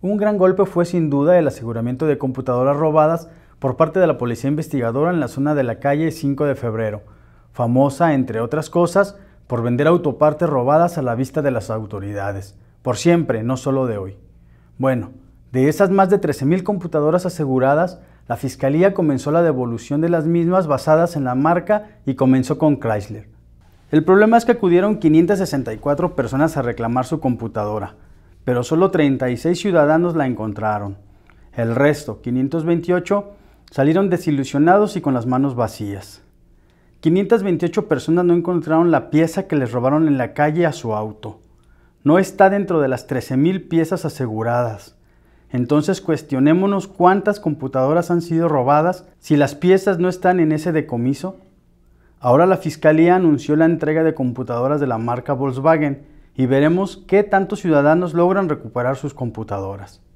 Un gran golpe fue sin duda el aseguramiento de computadoras robadas por parte de la policía investigadora en la zona de la calle 5 de febrero, famosa, entre otras cosas, por vender autopartes robadas a la vista de las autoridades, por siempre, no solo de hoy. Bueno, de esas más de 13.000 computadoras aseguradas, la Fiscalía comenzó la devolución de las mismas basadas en la marca y comenzó con Chrysler. El problema es que acudieron 564 personas a reclamar su computadora, pero solo 36 ciudadanos la encontraron. El resto, 528, salieron desilusionados y con las manos vacías. 528 personas no encontraron la pieza que les robaron en la calle a su auto. No está dentro de las 13.000 piezas aseguradas. Entonces cuestionémonos cuántas computadoras han sido robadas si las piezas no están en ese decomiso. Ahora la Fiscalía anunció la entrega de computadoras de la marca Volkswagen y veremos qué tantos ciudadanos logran recuperar sus computadoras.